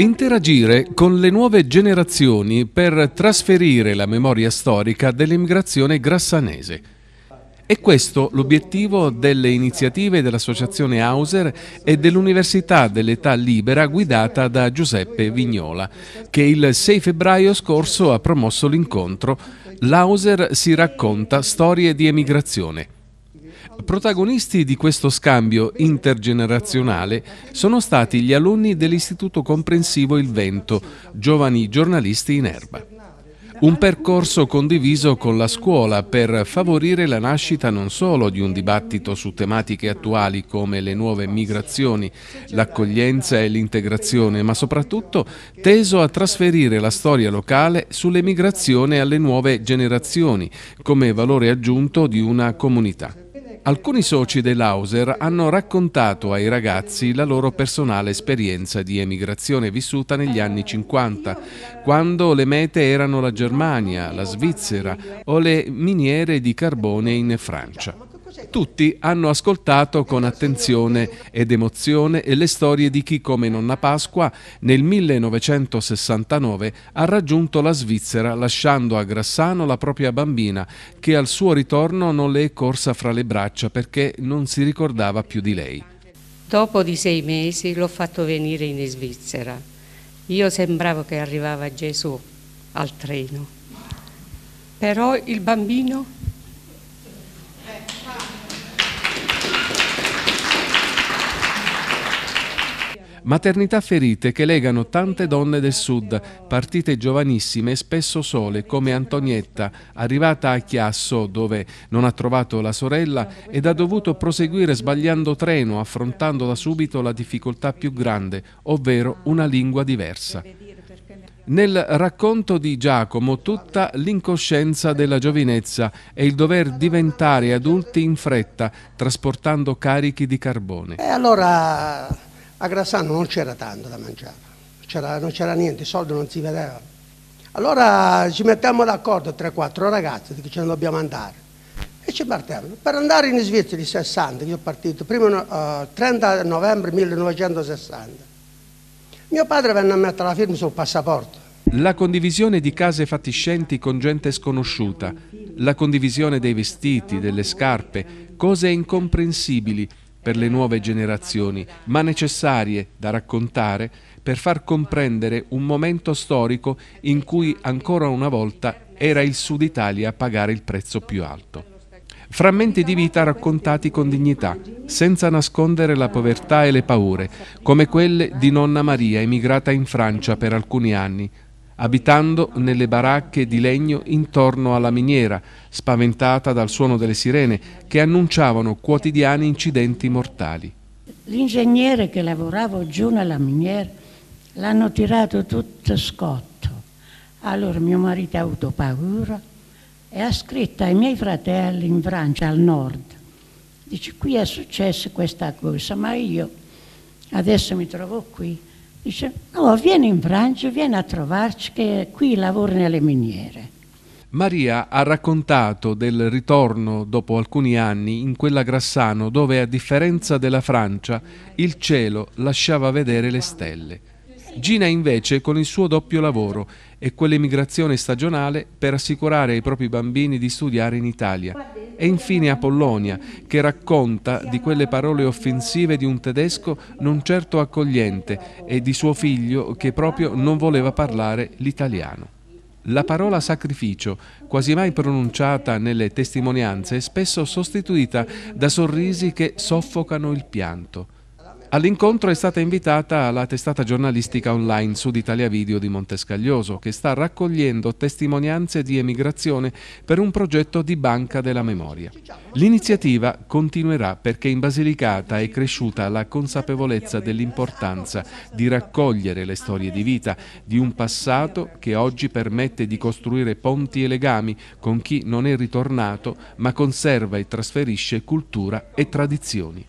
Interagire con le nuove generazioni per trasferire la memoria storica dell'immigrazione grassanese. È questo l'obiettivo delle iniziative dell'Associazione Hauser e dell'Università dell'Età Libera guidata da Giuseppe Vignola, che il 6 febbraio scorso ha promosso l'incontro L'Hauser si racconta storie di emigrazione Protagonisti di questo scambio intergenerazionale sono stati gli alunni dell'Istituto Comprensivo Il Vento, giovani giornalisti in erba. Un percorso condiviso con la scuola per favorire la nascita non solo di un dibattito su tematiche attuali come le nuove migrazioni, l'accoglienza e l'integrazione, ma soprattutto teso a trasferire la storia locale sull'emigrazione alle nuove generazioni come valore aggiunto di una comunità. Alcuni soci dell'Hauser hanno raccontato ai ragazzi la loro personale esperienza di emigrazione vissuta negli anni 50, quando le mete erano la Germania, la Svizzera o le miniere di carbone in Francia. Tutti hanno ascoltato con attenzione ed emozione le storie di chi come nonna Pasqua nel 1969 ha raggiunto la Svizzera lasciando a Grassano la propria bambina che al suo ritorno non le è corsa fra le braccia perché non si ricordava più di lei. Dopo di sei mesi l'ho fatto venire in Svizzera. Io sembravo che arrivava Gesù al treno. Però il bambino Maternità ferite che legano tante donne del sud, partite giovanissime e spesso sole, come Antonietta, arrivata a Chiasso, dove non ha trovato la sorella ed ha dovuto proseguire sbagliando treno, affrontando da subito la difficoltà più grande, ovvero una lingua diversa. Nel racconto di Giacomo tutta l'incoscienza della giovinezza e il dover diventare adulti in fretta, trasportando carichi di carbone. E allora a Grassano non c'era tanto da mangiare, non c'era niente, i soldi non si vedevano. Allora ci mettiamo d'accordo tre, quattro ragazzi che ce ne dobbiamo andare e ci partiamo. Per andare in Svizzera di 60, io ho partito primo, uh, 30 novembre 1960. Mio padre venne a mettere la firma sul passaporto. La condivisione di case fatiscenti con gente sconosciuta, la condivisione dei vestiti, delle scarpe, cose incomprensibili per le nuove generazioni, ma necessarie da raccontare per far comprendere un momento storico in cui ancora una volta era il Sud Italia a pagare il prezzo più alto. Frammenti di vita raccontati con dignità, senza nascondere la povertà e le paure, come quelle di nonna Maria emigrata in Francia per alcuni anni, abitando nelle baracche di legno intorno alla miniera, spaventata dal suono delle sirene che annunciavano quotidiani incidenti mortali. L'ingegnere che lavorava giù nella miniera l'hanno tirato tutto scotto. Allora mio marito ha avuto paura e ha scritto ai miei fratelli in Francia, al nord. Dice qui è successa questa cosa, ma io adesso mi trovo qui Dice, no, vieni in Francia, vieni a trovarci che qui lavoro nelle miniere. Maria ha raccontato del ritorno dopo alcuni anni in quella Grassano dove a differenza della Francia il cielo lasciava vedere le stelle. Gina invece con il suo doppio lavoro e quell'emigrazione stagionale per assicurare ai propri bambini di studiare in Italia e infine Apollonia, che racconta di quelle parole offensive di un tedesco non certo accogliente e di suo figlio che proprio non voleva parlare l'italiano. La parola sacrificio, quasi mai pronunciata nelle testimonianze, è spesso sostituita da sorrisi che soffocano il pianto. All'incontro è stata invitata la testata giornalistica online Sud Italia Video di Montescaglioso, che sta raccogliendo testimonianze di emigrazione per un progetto di banca della memoria. L'iniziativa continuerà perché in Basilicata è cresciuta la consapevolezza dell'importanza di raccogliere le storie di vita, di un passato che oggi permette di costruire ponti e legami con chi non è ritornato ma conserva e trasferisce cultura e tradizioni.